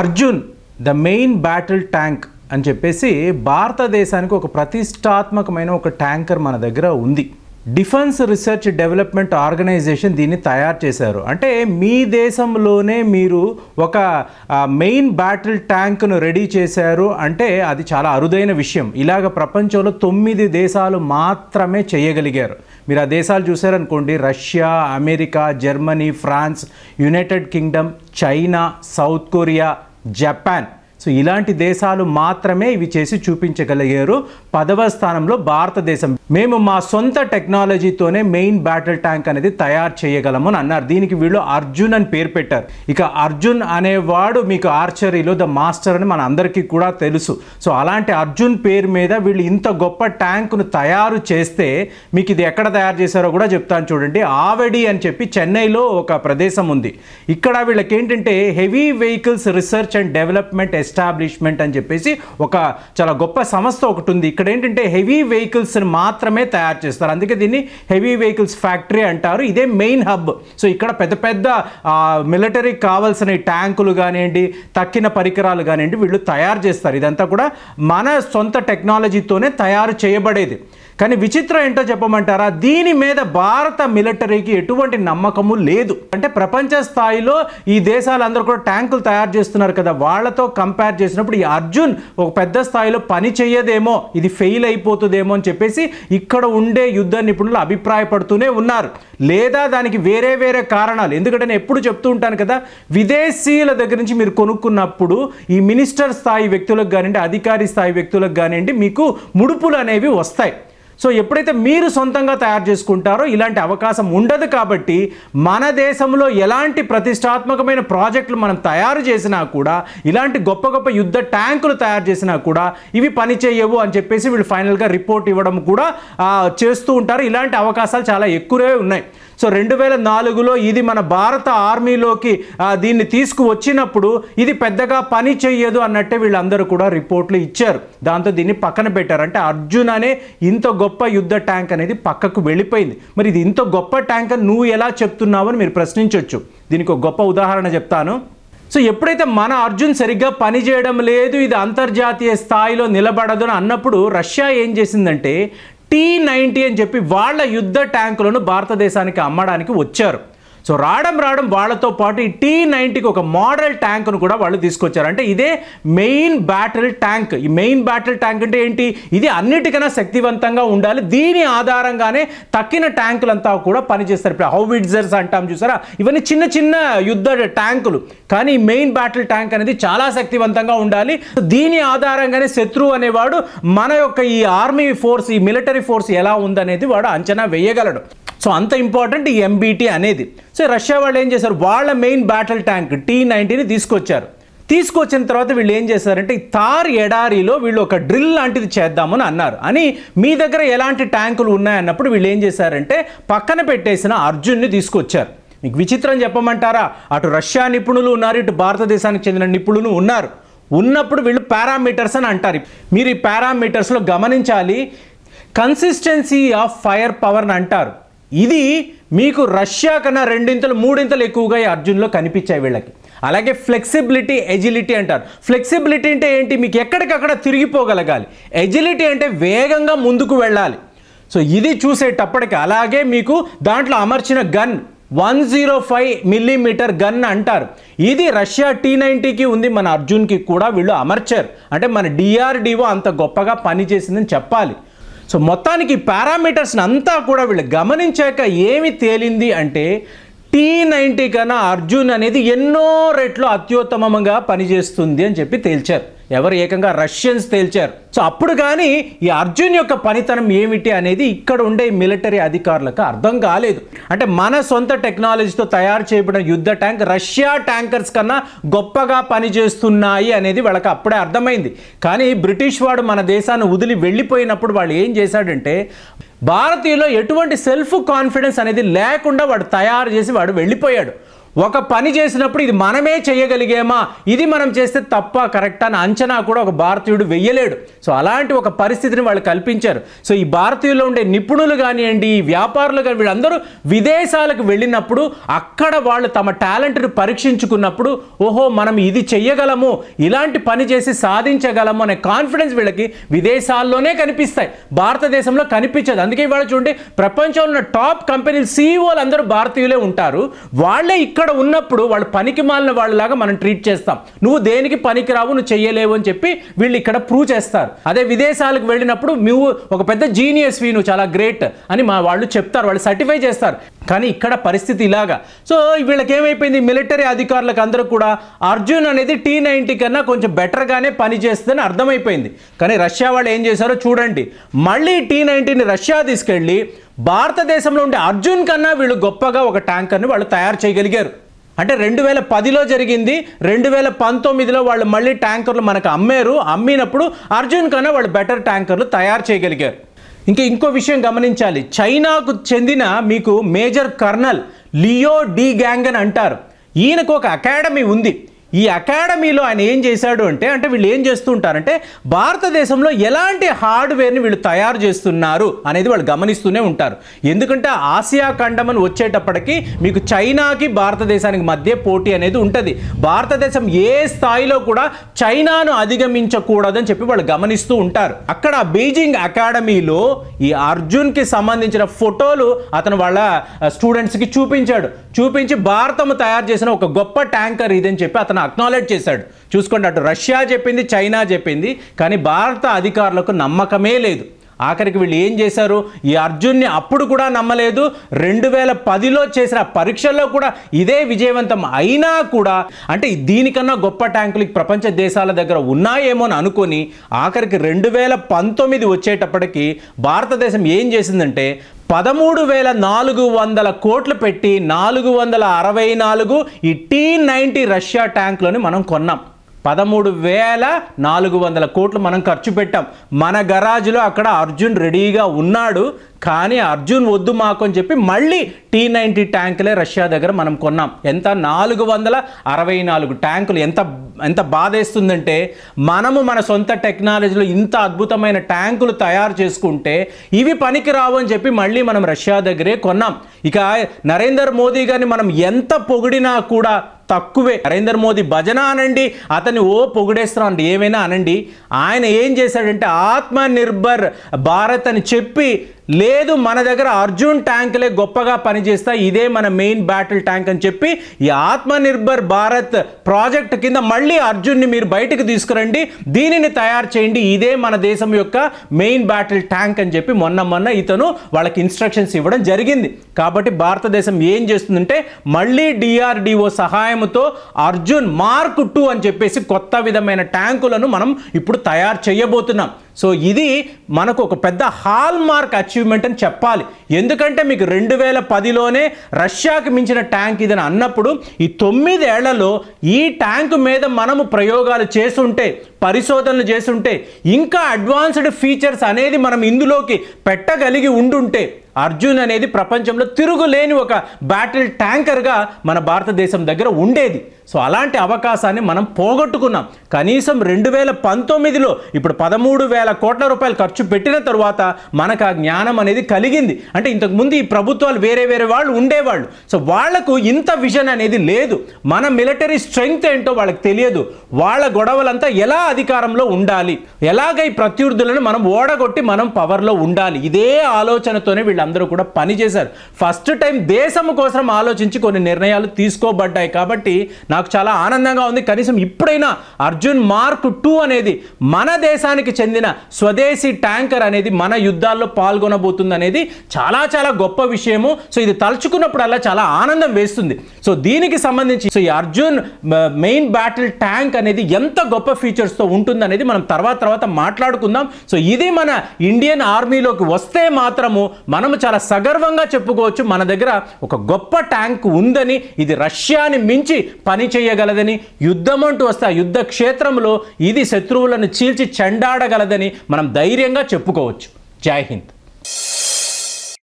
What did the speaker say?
Arjun the main battle tank అని చెప్పేసి భారతదేశానికి ఒక ప్రతిష్టాత్మకమైన ఒక ట్యాంకర్ మన దగ్గర ఉంది డిఫెన్స్ రీసెర్చ్ డెవలప్మెంట్ ఆర్గనైజేషన్ దీన్ని తయారు చేశారు అంటే మీ దేశంలోనే మీరు ఒక మెయిన్ బ్యాటిల్ ట్యాంక్ను రెడీ చేశారు అంటే అది చాలా అరుదైన విషయం ఇలాగ ప్రపంచంలో తొమ్మిది దేశాలు మాత్రమే చేయగలిగారు మీరు ఆ దేశాలు చూసారనుకోండి Russia America Germany France United Kingdom China South Korea Japan so ఇలాంటి దేశాలు మాత్రమే ఇవి చేసి చూపించగలిగారు పదవ స్థానంలో భారతదేశం మేము మా సొంత టెక్నాలజీతోనే మెయిన్ బ్యాటిల్ ట్యాంక్ అనేది తయారు చేయగలము అని అన్నారు దీనికి వీళ్ళు అర్జున్ అని పేరు పెట్టారు ఇక అర్జున్ అనేవాడు మీకు ఆర్చరీలో ద మాస్టర్ అని మన అందరికీ కూడా తెలుసు సో అలాంటి అర్జున్ పేరు మీద వీళ్ళు ఇంత గొప్ప ట్యాంకును తయారు చేస్తే మీకు ఇది ఎక్కడ తయారు చేశారో కూడా చెప్తాను చూడండి ఆవడి అని చెప్పి చెన్నైలో ఒక ప్రదేశం ఉంది ఇక్కడ వీళ్ళకి ఏంటంటే heavy vehicles research and development establishment అని చెప్పేసి ఒక చాలా గొప్ప సంస్థ ఒకటి ఉంది ఇక్కడ ఏంటంటే హెవీ వెహికల్స్ని మాత్రమే తయారు చేస్తారు అందుకే దీన్ని హెవీ వెహికల్స్ ఫ్యాక్టరీ అంటారు ఇదే మెయిన్ హబ్ సో ఇక్కడ పెద్ద పెద్ద మిలిటరీకి కావాల్సిన ట్యాంకులు కానివ్వండి తక్కిన పరికరాలు కానివ్వండి వీళ్ళు తయారు చేస్తారు ఇదంతా కూడా మన సొంత టెక్నాలజీతోనే తయారు చేయబడేది కానీ విచిత్రం ఏంటో చెప్పమంటారా దీని మీద భారత మిలిటరీకి ఎటువంటి నమ్మకము లేదు అంటే ప్రపంచ స్థాయిలో ఈ దేశాలందరూ కూడా ట్యాంకులు తయారు చేస్తున్నారు కదా వాళ్ళతో కంపేర్ చేసినప్పుడు ఈ అర్జున్ ఒక పెద్ద స్థాయిలో పని చేయదేమో ఇది ఫెయిల్ అయిపోతుందేమో అని చెప్పేసి ఇక్కడ ఉండే యుద్ధ నిపుణులు అభిప్రాయపడుతూనే ఉన్నారు లేదా దానికి వేరే వేరే కారణాలు ఎందుకంటే నేను ఎప్పుడు చెప్తూ ఉంటాను కదా విదేశీయుల దగ్గర నుంచి మీరు కొనుక్కున్నప్పుడు ఈ మినిస్టర్ స్థాయి వ్యక్తులకు కానివ్వండి అధికారి స్థాయి వ్యక్తులకు కానివ్వండి మీకు ముడుపులు అనేవి వస్తాయి సో ఎప్పుడైతే మీరు సొంతంగా తయారు చేసుకుంటారో ఇలాంటి అవకాశం ఉండదు కాబట్టి మన దేశంలో ఎలాంటి ప్రతిష్టాత్మకమైన ప్రాజెక్టులు మనం తయారు చేసినా కూడా ఇలాంటి గొప్ప గొప్ప యుద్ధ ట్యాంకులు తయారు చేసినా కూడా ఇవి పనిచేయవు అని చెప్పేసి వీళ్ళు ఫైనల్గా రిపోర్ట్ ఇవ్వడం కూడా చేస్తూ ఉంటారు ఇలాంటి అవకాశాలు చాలా ఎక్కువే ఉన్నాయి సో రెండు వేల నాలుగులో ఇది మన భారత ఆర్మీలోకి దీన్ని తీసుకువచ్చినప్పుడు ఇది పెద్దగా పని చేయదు అన్నట్టే వీళ్ళందరూ కూడా రిపోర్ట్లు ఇచ్చారు దాంతో దీన్ని పక్కన పెట్టారు అంటే అర్జున్ అనే ఇంత గొప్ప యుద్ధ ట్యాంక్ అనేది పక్కకు వెళ్ళిపోయింది మరి ఇది ఇంత గొప్ప ట్యాంక్ అని నువ్వు ఎలా చెప్తున్నావు అని మీరు ప్రశ్నించవచ్చు దీనికి ఒక గొప్ప ఉదాహరణ చెప్తాను సో ఎప్పుడైతే మన అర్జున్ సరిగ్గా పనిచేయడం లేదు ఇది అంతర్జాతీయ స్థాయిలో నిలబడదు అని అన్నప్పుడు రష్యా ఏం చేసిందంటే టీ నైంటీ అని చెప్పి వాళ్ళ యుద్ధ ట్యాంకులను భారతదేశానికి అమ్మడానికి వచ్చారు సో రావడం రావడం వాళ్ళతో పాటు ఈ టీ నైన్టీకి ఒక మోడల్ ట్యాంక్ను కూడా వాళ్ళు తీసుకొచ్చారు అంటే ఇదే మెయిన్ బ్యాటిల్ ట్యాంక్ ఈ మెయిన్ బ్యాటిల్ ట్యాంక్ అంటే ఏంటి ఇది అన్నిటికైనా శక్తివంతంగా ఉండాలి దీని ఆధారంగానే తక్కిన ట్యాంకులంతా కూడా పనిచేస్తారు ఇప్పుడు హౌవిడ్జర్స్ అంటాం చూసారా ఇవన్నీ చిన్న చిన్న యుద్ధ ట్యాంకులు కానీ మెయిన్ బ్యాటిల్ ట్యాంక్ అనేది చాలా శక్తివంతంగా ఉండాలి దీని ఆధారంగానే శత్రువు అనేవాడు మన యొక్క ఈ ఆర్మీ ఫోర్స్ ఈ మిలిటరీ ఫోర్స్ ఎలా ఉందనేది వాడు అంచనా వేయగలడు సో అంత ఇంపార్టెంట్ ఈ ఎంబీటీ అనేది సో రష్యా వాళ్ళు ఏం చేశారు వాళ్ళ మెయిన్ బ్యాటిల్ ట్యాంక్ టీ నైన్టీని తీసుకొచ్చారు తీసుకొచ్చిన తర్వాత వీళ్ళు ఏం చేశారంటే తార్ ఎడారిలో వీళ్ళు ఒక డ్రిల్ లాంటిది చేద్దామని అన్నారు అని మీ దగ్గర ఎలాంటి ట్యాంకులు ఉన్నాయన్నప్పుడు వీళ్ళు ఏం చేశారంటే పక్కన పెట్టేసిన అర్జున్ని తీసుకొచ్చారు మీకు విచిత్రం చెప్పమంటారా అటు రష్యా నిపుణులు ఉన్నారు ఇటు భారతదేశానికి చెందిన నిపుణులు ఉన్నారు ఉన్నప్పుడు వీళ్ళు పారామీటర్స్ అని అంటారు మీరు ఈ పారామీటర్స్లో గమనించాలి కన్సిస్టెన్సీ ఆఫ్ ఫైర్ పవర్ని అంటారు ఇది మీకు రష్యా కన్నా రెండింతలు మూడింతలు ఎక్కువగా ఈ అర్జున్లో కనిపించాయి వీళ్ళకి అలాగే ఫ్లెక్సిబిలిటీ ఎజిలిటీ అంటారు ఫ్లెక్సిబిలిటీ అంటే ఏంటి మీకు ఎక్కడికక్కడ తిరిగిపోగలగాలి ఎజిలిటీ అంటే వేగంగా ముందుకు వెళ్ళాలి సో ఇది చూసేటప్పటికి అలాగే మీకు దాంట్లో అమర్చిన gun one zero five millimetre gun అంటారు ఇది రష్యా టీ నైంటీకి ఉంది మన అర్జున్కి కూడా వీళ్ళు అమర్చారు అంటే మన డిఆర్డిఓ అంత గొప్పగా పనిచేసిందని చెప్పాలి సో మొత్తానికి పారామీటర్స్ని అంతా కూడా వీళ్ళు గమనించాక ఏమి తేలింది అంటే టీ నైంటీ కన్నా అర్జున్ అనేది ఎన్నో రెట్లు అత్యుత్తమంగా పనిచేస్తుంది అని చెప్పి తేల్చారు ఎవరు ఏకంగా రష్యన్స్ తేల్చారు సో అప్పుడు కానీ ఈ అర్జున్ యొక్క పనితనం ఏమిటి అనేది ఇక్కడ ఉండే మిలిటరీ అధికారులకు అర్థం కాలేదు అంటే మన సొంత టెక్నాలజీతో తయారు చేయబడిన యుద్ధ ట్యాంక్ రష్యా ట్యాంకర్స్ కన్నా గొప్పగా పనిచేస్తున్నాయి అనేది వాళ్ళకి అప్పుడే అర్థమైంది కానీ బ్రిటిష్ వాడు మన దేశాన్ని వదిలి వెళ్ళిపోయినప్పుడు వాళ్ళు ఏం చేశాడంటే భారతీయులో ఎటువంటి సెల్ఫ్ కాన్ఫిడెన్స్ అనేది లేకుండా వాడు తయారు చేసి వాడు వెళ్ళిపోయాడు ఒక పని చేసినప్పుడు ఇది మనమే చేయగలిగేమా ఇది మనం చేస్తే తప్ప కరెక్ట్ అని అంచనా కూడా ఒక భారతీయుడు వెయ్యలేడు సో అలాంటి ఒక పరిస్థితిని వాళ్ళు కల్పించారు సో ఈ భారతీయుల్లో ఉండే నిపుణులు కానివ్వండి ఈ వ్యాపారులు కానీ వీళ్ళందరూ విదేశాలకు వెళ్ళినప్పుడు అక్కడ వాళ్ళు తమ టాలెంట్ను పరీక్షించుకున్నప్పుడు ఓహో మనం ఇది చెయ్యగలము ఇలాంటి పని చేసి సాధించగలము అనే కాన్ఫిడెన్స్ వీళ్ళకి విదేశాల్లోనే కనిపిస్తాయి భారతదేశంలో కనిపించదు అందుకే ఇవాళ చూడండి ప్రపంచంలో ఉన్న టాప్ కంపెనీలు సీఈఓలు అందరూ భారతీయులే ఉంటారు వాళ్ళే ఇక్కడ అక్కడ ఉన్నప్పుడు వాళ్ళు పనికి మాలిన వాళ్ళలాగా మనం ట్రీట్ చేస్తాం నువ్వు దేనికి పనికిరావు నువ్వు చెయ్యలేవు అని చెప్పి వీళ్ళు ఇక్కడ ప్రూవ్ చేస్తారు అదే విదేశాలకు వెళ్ళినప్పుడు నువ్వు ఒక పెద్ద వి నువ్వు చాలా గ్రేట్ అని మా వాళ్ళు చెప్తారు వాళ్ళు సర్టిఫై చేస్తారు కానీ ఇక్కడ పరిస్థితి ఇలాగా సో వీళ్ళకి ఏమైపోయింది మిలిటరీ అధికారులకు అందరూ కూడా అర్జున్ అనేది టీ నైంటీ కన్నా కొంచెం బెటర్గానే పనిచేస్తుందని అర్థమైపోయింది కానీ రష్యా వాళ్ళు ఏం చేశారో చూడండి మళ్ళీ టీ నైంటీని రష్యా తీసుకెళ్ళి భారతదేశంలో ఉండే అర్జున్ కన్నా వీళ్ళు గొప్పగా ఒక ట్యాంకర్ని వాళ్ళు తయారు చేయగలిగారు అంటే రెండు వేల పదిలో జరిగింది రెండు వేల పంతొమ్మిదిలో వాళ్ళు మళ్ళీ ట్యాంకర్లు మనకు అమ్మారు అమ్మినప్పుడు అర్జున్ కన్నా వాళ్ళు బెటర్ ట్యాంకర్లు తయారు చేయగలిగారు ఇంకా ఇంకో విషయం గమనించాలి చైనాకు చెందిన మీకు మేజర్ కర్నల్ లియో డి గ్యాంగ్ అని అంటారు ఈయనకు ఒక అకాడమీ ఉంది ఈ అకాడమీలో ఆయన ఏం చేశాడు అంటే అంటే వీళ్ళు ఏం చేస్తూ ఉంటారంటే భారతదేశంలో ఎలాంటి హార్డ్వేర్ని వీళ్ళు తయారు చేస్తున్నారు అనేది వాళ్ళు గమనిస్తూనే ఉంటారు ఎందుకంటే ఆసియా ఖండమని వచ్చేటప్పటికి మీకు చైనాకి భారతదేశానికి మధ్య పోటీ అనేది ఉంటుంది భారతదేశం ఏ స్థాయిలో కూడా చైనాను అధిగమించకూడదని చెప్పి వాళ్ళు గమనిస్తూ ఉంటారు అక్కడ బీజింగ్ అకాడమీలో ఈ అర్జున్కి సంబంధించిన ఫోటోలు అతను వాళ్ళ స్టూడెంట్స్కి చూపించాడు చూపించి భారతం తయారు చేసిన ఒక గొప్ప ట్యాంకర్ ఇదని చెప్పి అతను అక్నాలెడ్జ్ చేశాడు చూసుకోండి అటు రష్యా చెప్పింది చైనా చెప్పింది కానీ భారత అధికారులకు నమ్మకమే లేదు ఆఖరికి వీళ్ళు ఏం చేశారు ఈ అర్జున్ని అప్పుడు కూడా నమ్మలేదు రెండు వేల పదిలో చేసిన పరీక్షల్లో కూడా ఇదే విజయవంతం అయినా కూడా అంటే దీనికన్నా గొప్ప ట్యాంకులు ప్రపంచ దేశాల దగ్గర ఉన్నాయేమో అని అనుకొని ఆఖరికి రెండు వేల పంతొమ్మిది వచ్చేటప్పటికీ భారతదేశం ఏం చేసిందంటే పదమూడు వేల నాలుగు వందల కోట్లు పెట్టి నాలుగు వందల అరవై నాలుగు ఈ టీ నైంటీ రష్యా ట్యాంకులను మనం కొన్నాం పదమూడు వేల నాలుగు వందల కోట్లు మనం ఖర్చు పెట్టాం మన గరాజులో అక్కడ అర్జున్ రెడీగా ఉన్నాడు కానీ అర్జున్ వద్దు మాకు అని చెప్పి మళ్ళీ టీ నైంటీ ట్యాంకులే రష్యా దగ్గర మనం కొన్నాం ఎంత నాలుగు వందల అరవై నాలుగు ట్యాంకులు ఎంత ఎంత బాధేస్తుందంటే మనము మన సొంత టెక్నాలజీలో ఇంత అద్భుతమైన ట్యాంకులు తయారు చేసుకుంటే ఇవి పనికి రావు అని చెప్పి మళ్ళీ మనం రష్యా దగ్గరే కొన్నాం ఇక నరేందర్ మోదీ గారిని మనం ఎంత పొగిడినా కూడా తక్కువే నరేంద్ర మోదీ భజన అనండి అతని ఓ పొగిడేస్తున్నాం అండి ఏమైనా అనండి ఆయన ఏం చేశాడంటే ఆత్మనిర్భర్ భారత్ అని చెప్పి లేదు మన దగ్గర అర్జున్ ట్యాంకులే గొప్పగా పనిచేస్తాయి ఇదే మన మెయిన్ బ్యాటిల్ ట్యాంక్ అని చెప్పి ఈ ఆత్మనిర్భర్ భారత్ ప్రాజెక్ట్ కింద మళ్ళీ అర్జున్ని మీరు బయటకు తీసుకురండి దీనిని తయారు చేయండి ఇదే మన దేశం యొక్క మెయిన్ బ్యాటిల్ ట్యాంక్ అని చెప్పి మొన్న మొన్న ఇతను వాళ్ళకి ఇన్స్ట్రక్షన్స్ ఇవ్వడం జరిగింది కాబట్టి భారతదేశం ఏం చేస్తుందంటే మళ్ళీ డిఆర్డిఓ సహాయంతో అర్జున్ మార్క్ టూ అని చెప్పేసి కొత్త విధమైన ట్యాంకులను మనం ఇప్పుడు తయారు చేయబోతున్నాం సో ఇది మనకు ఒక పెద్ద హాల్ మార్క్ అచీవ్ అచీవ్మెంట్ అని చెప్పాలి ఎందుకంటే మీకు రెండు వేల పదిలోనే రష్యాకి మించిన ట్యాంక్ ఇదని అన్నప్పుడు ఈ తొమ్మిదేళ్లలో ఈ ట్యాంక్ మీద మనము ప్రయోగాలు చేస్తుంటే పరిశోధనలు చేసుంటే ఇంకా అడ్వాన్స్డ్ ఫీచర్స్ అనేది మనం ఇందులోకి పెట్టగలిగి ఉండుంటే అర్జున్ అనేది ప్రపంచంలో తిరుగులేని ఒక బ్యాటిల్ ట్యాంకర్గా మన భారతదేశం దగ్గర ఉండేది సో అలాంటి అవకాశాన్ని మనం పోగొట్టుకున్నాం కనీసం రెండు వేల పంతొమ్మిదిలో ఇప్పుడు పదమూడు వేల కోట్ల రూపాయలు ఖర్చు పెట్టిన తర్వాత మనకు ఆ జ్ఞానం అనేది కలిగింది అంటే ఇంతకుముందు ఈ ప్రభుత్వాలు వేరే వేరే వాళ్ళు ఉండేవాళ్ళు సో వాళ్లకు ఇంత విజన్ అనేది లేదు మన మిలిటరీ స్ట్రెంగ్త్ ఏంటో వాళ్ళకి తెలియదు వాళ్ళ గొడవలంతా ఎలా అధికారంలో ఉండాలి ఎలాగై ప్రత్యర్థులను మనం ఓడగొట్టి మనం పవర్లో ఉండాలి ఇదే ఆలోచనతోనే వీళ్ళందరూ కూడా పనిచేశారు ఫస్ట్ టైం దేశం కోసం ఆలోచించి కొన్ని నిర్ణయాలు తీసుకోబడ్డాయి కాబట్టి నాకు చాలా ఆనందంగా ఉంది కనీసం ఇప్పుడైనా అర్జున్ మార్క్ టూ అనేది మన దేశానికి చెందిన స్వదేశీ ట్యాంకర్ అనేది మన యుద్ధాల్లో పాల్గొనబోతుంది అనేది చాలా చాలా గొప్ప విషయము సో ఇది తలుచుకున్నప్పుడల్లా చాలా ఆనందం వేస్తుంది సో దీనికి సంబంధించి సో ఈ అర్జున్ మెయిన్ బ్యాటిల్ ట్యాంక్ అనేది ఎంత గొప్ప ఫీచర్స్ కాంగ్రెస్తో ఉంటుందనేది మనం తర్వాత తర్వాత మాట్లాడుకుందాం సో ఇది మన ఇండియన్ ఆర్మీలోకి వస్తే మాత్రము మనము చాలా సగర్వంగా చెప్పుకోవచ్చు మన దగ్గర ఒక గొప్ప ట్యాంక్ ఉందని ఇది రష్యాని మించి పని చేయగలదని యుద్ధం అంటూ వస్తే యుద్ధ క్షేత్రంలో ఇది శత్రువులను చీల్చి చెండాడగలదని మనం ధైర్యంగా చెప్పుకోవచ్చు జై హింద్